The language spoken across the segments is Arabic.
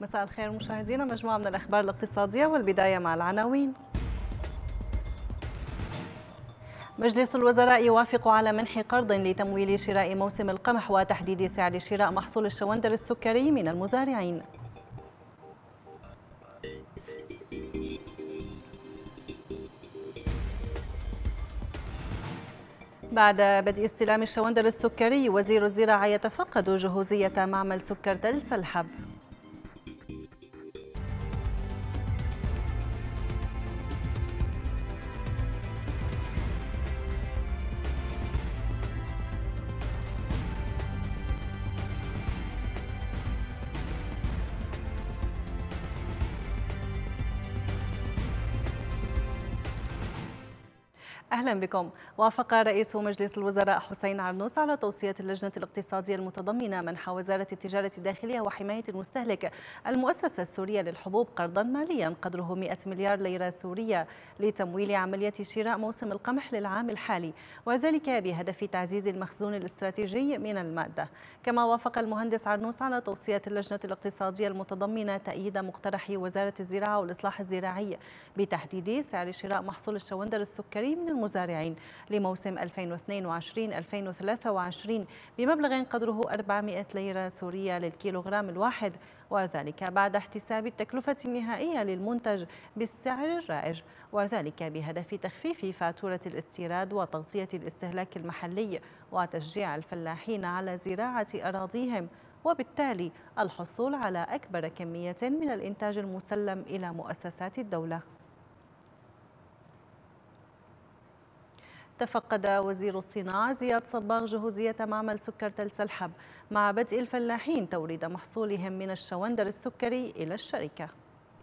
مساء الخير مشاهدينا مجموعة من الأخبار الاقتصادية والبداية مع العناوين مجلس الوزراء يوافق على منح قرض لتمويل شراء موسم القمح وتحديد سعر شراء محصول الشوندر السكري من المزارعين بعد بدء استلام الشوندر السكري وزير الزراعة يتفقد جهوزية معمل سكر تلس الحب أهلا بكم وافق رئيس مجلس الوزراء حسين عرنوس على توصية اللجنة الاقتصادية المتضمنة منح وزارة التجارة الداخلية وحماية المستهلك المؤسسة السورية للحبوب قرضا ماليا قدره 100 مليار ليرة سورية لتمويل عملية شراء موسم القمح للعام الحالي وذلك بهدف تعزيز المخزون الاستراتيجي من المادة كما وافق المهندس عرنوس على توصية اللجنة الاقتصادية المتضمنة تأييد مقترح وزارة الزراعة والإصلاح الزراعي بتحديد سعر شراء محصول الشوندر السكري من المزارعين لموسم 2022-2023 بمبلغ قدره 400 ليرة سورية للكيلوغرام الواحد وذلك بعد احتساب التكلفة النهائية للمنتج بالسعر الرائج وذلك بهدف تخفيف فاتورة الاستيراد وتغطية الاستهلاك المحلي وتشجيع الفلاحين على زراعة أراضيهم وبالتالي الحصول على أكبر كمية من الإنتاج المسلم إلى مؤسسات الدولة تفقد وزير الصناعة زياد صباغ جهوزية معمل سكر تل الحب مع بدء الفلاحين توريد محصولهم من الشوندر السكري إلى الشركة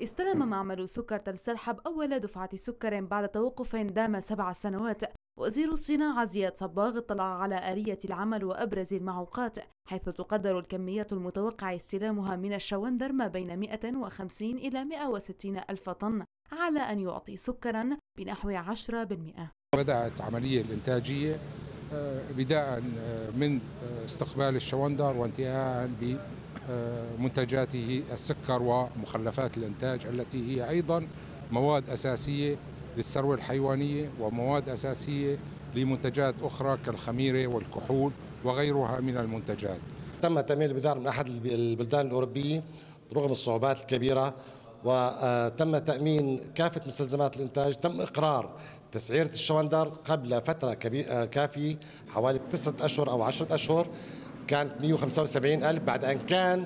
استلم معمل سكر تل الحب أول دفعة سكر بعد توقف دام سبع سنوات وزير الصناعة زياد صباغ اطلع على آلية العمل وأبرز المعوقات حيث تقدر الكمية المتوقع استلامها من الشوندر ما بين 150 إلى 160 ألف طن على أن يعطي سكرا بنحو 10% بدأت عملية الإنتاجية آه، بداء آه، من آه، استقبال الشوندر وانتهاء بمنتجاته السكر ومخلفات الإنتاج التي هي أيضا مواد أساسية للثروة الحيوانية ومواد أساسية لمنتجات أخرى كالخميرة والكحول وغيرها من المنتجات تم تمويل البذار من أحد البلدان الأوروبية رغم الصعوبات الكبيرة وتم تأمين كافة مستلزمات الإنتاج تم إقرار تسعيرة الشوندر قبل فترة آه، كافية حوالي تسعة أشهر أو عشرة أشهر كانت 175 ألف بعد أن كان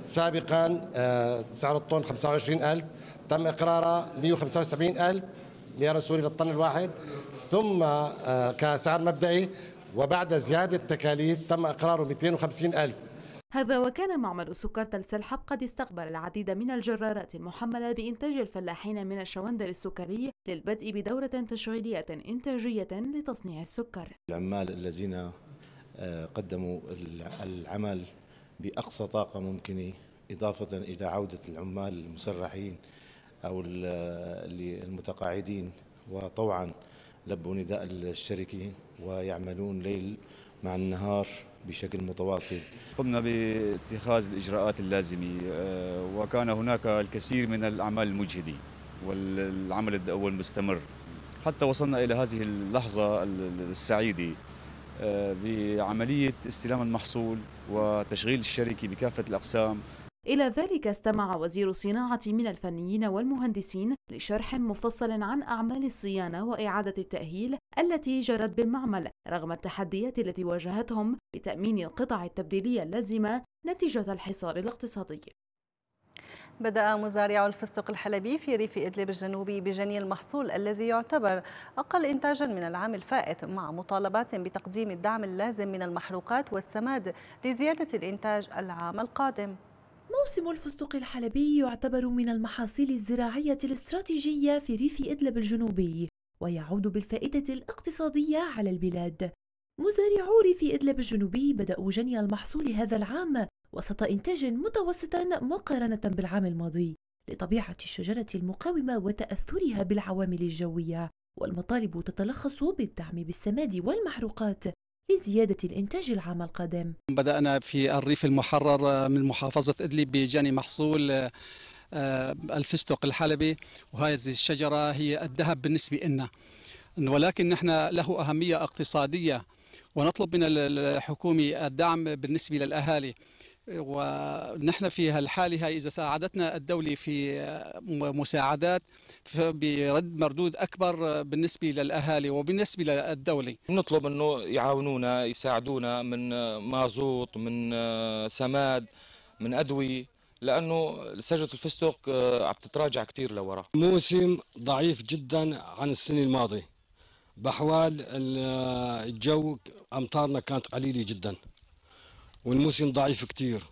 سابقا آه، سعر الطن 25 ألف تم إقراره 175 ألف ليرة سوري للطن الواحد ثم آه، كسعر مبدئي وبعد زيادة تكاليف تم إقراره 250 ألف هذا وكان معمل سكر تل الحب قد استقبل العديد من الجرارات المحملة بإنتاج الفلاحين من الشوندر السكري للبدء بدورة تشغيلية إنتاجية لتصنيع السكر العمال الذين آه، قدموا العمل بأقصى طاقة ممكنة إضافة إلى عودة العمال المسرحين أو المتقاعدين آه، وطوعا لبوا نداء الشركة ويعملون ليل مع النهار بشكل متواصل قمنا باتخاذ الإجراءات اللازمة آه، وكان هناك الكثير من الأعمال المجهدة والعمل الدؤوي مستمر حتى وصلنا إلى هذه اللحظة السعيدة آه، بعملية استلام المحصول وتشغيل الشركة بكافة الأقسام إلى ذلك استمع وزير الصناعة من الفنيين والمهندسين لشرح مفصل عن أعمال الصيانة وإعادة التأهيل التي جرت بالمعمل رغم التحديات التي واجهتهم بتأمين القطع التبديلية اللازمة نتيجة الحصار الاقتصادي بدأ مزارع الفستق الحلبي في ريف إدلب الجنوبي بجني المحصول الذي يعتبر أقل إنتاجا من العام الفائت مع مطالبات بتقديم الدعم اللازم من المحروقات والسماد لزيادة الإنتاج العام القادم موسم الفستق الحلبي يعتبر من المحاصيل الزراعية الاستراتيجية في ريف إدلب الجنوبي ويعود بالفائدة الاقتصادية على البلاد مزارعو ريف إدلب الجنوبي بدأوا جني المحصول هذا العام وسط إنتاج متوسط مقارنة بالعام الماضي لطبيعة الشجرة المقاومة وتأثرها بالعوامل الجوية والمطالب تتلخص بالدعم بالسماد والمحروقات لزيادة الإنتاج العام القادم بدأنا في الريف المحرر آه، من محافظة إدلب بجني محصول آه، آه، الفستق الحلبي وهذه الشجرة هي الذهب بالنسبة لنا ولكن نحن له أهمية اقتصادية ونطلب من الحكومة الدعم بالنسبة للأهالي ونحن في الحالة هاي إذا ساعدتنا الدولة في مساعدات برد مردود أكبر بالنسبة للأهالي وبالنسبة للدولة نطلب أنه يعاونونا يساعدونا من مازوط من سماد من أدوية لأنه سجرة الفستق عم تتراجع كثير لورا موسم ضعيف جدا عن السنة الماضية بحوال الجو أمطارنا كانت قليلة جداً والمسن ضعيف كتير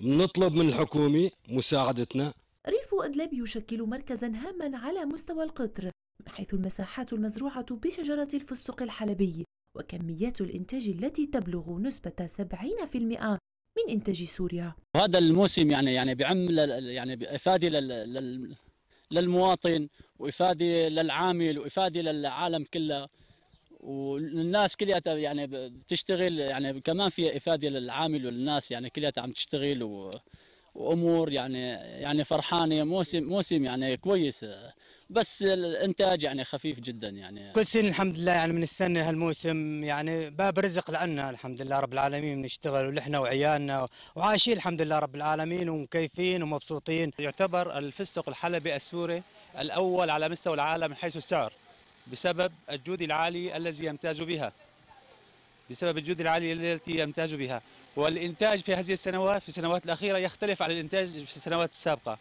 نطلب من الحكومة مساعدتنا ريف أدلب يشكل مركزا هاما على مستوى القطر حيث المساحات المزروعة بشجرة الفستق الحلبي وكميات الإنتاج التي تبلغ نسبة 70% من إنتاج سوريا هذا الموسم يعني يعني بعم يعني بإفادة للمواطن وإفادة للعامل وإفادة للعالم كله والناس كلياتها يعني بتشتغل يعني كمان في افاده للعامل والناس يعني كلياتها عم تشتغل و وامور يعني يعني فرحانه موسم موسم يعني كويس بس الانتاج يعني خفيف جدا يعني كل سنه الحمد لله يعني بنستنى هالموسم يعني باب رزق لنا الحمد لله رب العالمين بنشتغل ولحنا وعيالنا وعايشين الحمد لله رب العالمين ومكيفين ومبسوطين يعتبر الفستق الحلبي السوري الاول على مستوى العالم من حيث السعر بسبب الجود العالي الذي يمتاز بها بسبب الجود العالي التي يمتاز بها والإنتاج في هذه السنوات في السنوات الأخيرة يختلف عن الإنتاج في السنوات السابقة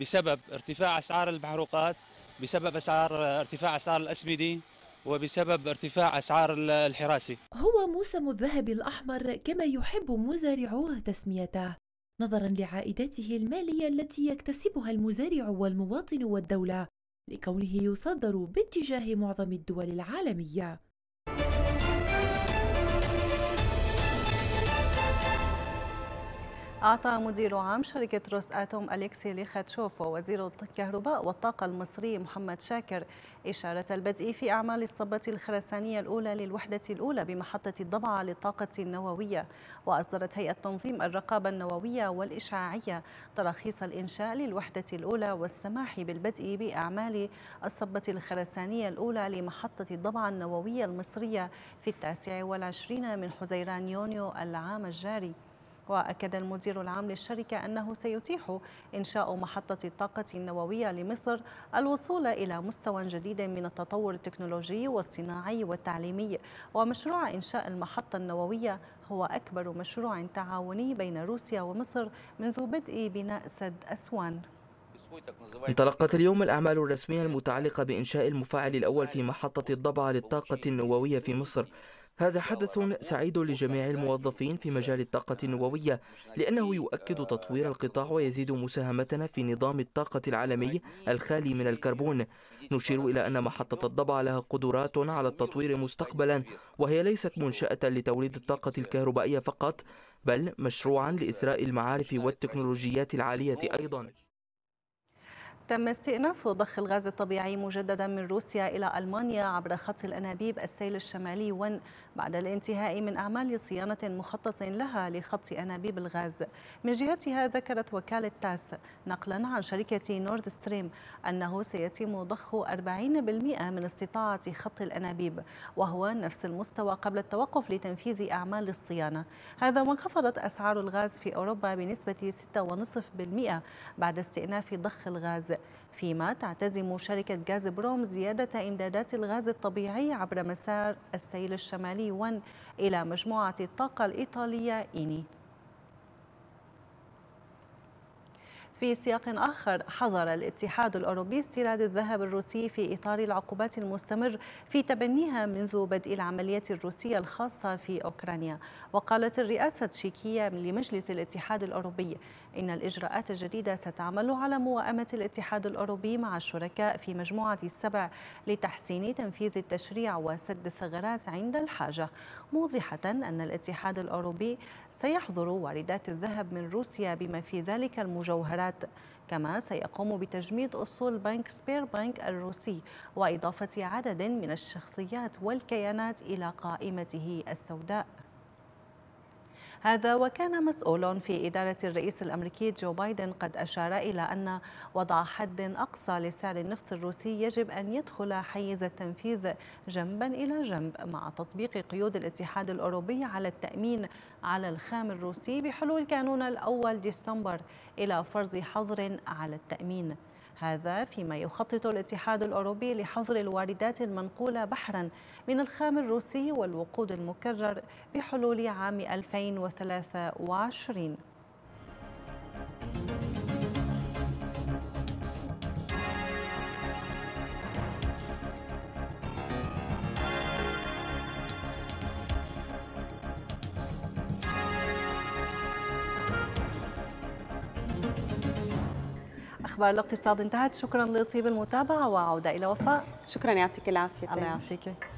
بسبب ارتفاع أسعار المحروقات بسبب أسعار ارتفاع أسعار الأسمدة وبسبب ارتفاع أسعار الحراسي هو موسم الذهب الأحمر كما يحب مزارعوه تسميته نظرا لعائداته المالية التي يكتسبها المزارع والمواطن والدولة لكونه يصدر باتجاه معظم الدول العالمية أعطى مدير عام شركة روس آتوم أليكسي ليخاتشوف ووزير الكهرباء والطاقة المصري محمد شاكر إشارة البدء في أعمال الصبة الخرسانية الأولى للوحدة الأولى بمحطة الضبعة للطاقة النووية وأصدرت هيئة تنظيم الرقابة النووية والإشعاعية تراخيص الإنشاء للوحدة الأولى والسماح بالبدء بأعمال الصبة الخرسانية الأولى لمحطة الضبعة النووية المصرية في التاسع والعشرين من حزيران يونيو العام الجاري وأكد المدير العام للشركة أنه سيتيح إنشاء محطة الطاقة النووية لمصر الوصول إلى مستوى جديد من التطور التكنولوجي والصناعي والتعليمي ومشروع إنشاء المحطة النووية هو أكبر مشروع تعاوني بين روسيا ومصر منذ بدء بناء سد أسوان انطلقت اليوم الأعمال الرسمية المتعلقة بإنشاء المفاعل الأول في محطة الضبعة للطاقة النووية في مصر هذا حدث سعيد لجميع الموظفين في مجال الطاقة آه، النووية لأنه يؤكد تطوير القطاع ويزيد مساهمتنا في نظام الطاقة العالمي الخالي من الكربون نشير إلى أن محطة الضبع لها قدرات على التطوير مستقبلا وهي ليست منشأة لتوليد الطاقة الكهربائية فقط بل مشروعا لإثراء المعارف والتكنولوجيات العالية أيضا تم استئناف ضخ الغاز الطبيعي مجددا من روسيا إلى ألمانيا عبر خط الأنابيب السيل الشمالي ون بعد الانتهاء من أعمال صيانة مخطط لها لخط أنابيب الغاز من جهتها ذكرت وكالة تاس نقلا عن شركة نورد ستريم أنه سيتم ضخ 40% من استطاعة خط الأنابيب وهو نفس المستوى قبل التوقف لتنفيذ أعمال الصيانة هذا وانخفضت أسعار الغاز في أوروبا بنسبة 6.5% بعد استئناف ضخ الغاز فيما تعتزم شركة غاز بروم زيادة إمدادات الغاز الطبيعي عبر مسار السيل الشمالي 1 إلى مجموعة الطاقة الإيطالية إيني في سياق آخر حظر الاتحاد الأوروبي استيراد الذهب الروسي في إطار العقوبات المستمر في تبنيها منذ بدء العملية الروسية الخاصة في أوكرانيا وقالت الرئاسة التشيكية لمجلس الاتحاد الأوروبي إن الإجراءات الجديدة ستعمل على موائمة الاتحاد الأوروبي مع الشركاء في مجموعة السبع لتحسين تنفيذ التشريع وسد الثغرات عند الحاجة موضحة أن الاتحاد الأوروبي سيحظر واردات الذهب من روسيا بما في ذلك المجوهرات كما سيقوم بتجميد أصول بنك سبير بنك الروسي وإضافة عدد من الشخصيات والكيانات إلى قائمته السوداء هذا وكان مسؤول في إدارة الرئيس الأمريكي جو بايدن قد أشار إلى أن وضع حد أقصى لسعر النفط الروسي يجب أن يدخل حيز التنفيذ جنبا إلى جنب مع تطبيق قيود الاتحاد الأوروبي على التأمين على الخام الروسي بحلول كانون الأول ديسمبر إلى فرض حظر على التأمين هذا فيما يخطط الاتحاد الأوروبي لحظر الواردات المنقولة بحرا من الخام الروسي والوقود المكرر بحلول عام 2023 اخبار الاقتصاد انتهت شكرا لطيب المتابعه وعوده الى وفاء شكرا يعطيك العافيه الله يعافيك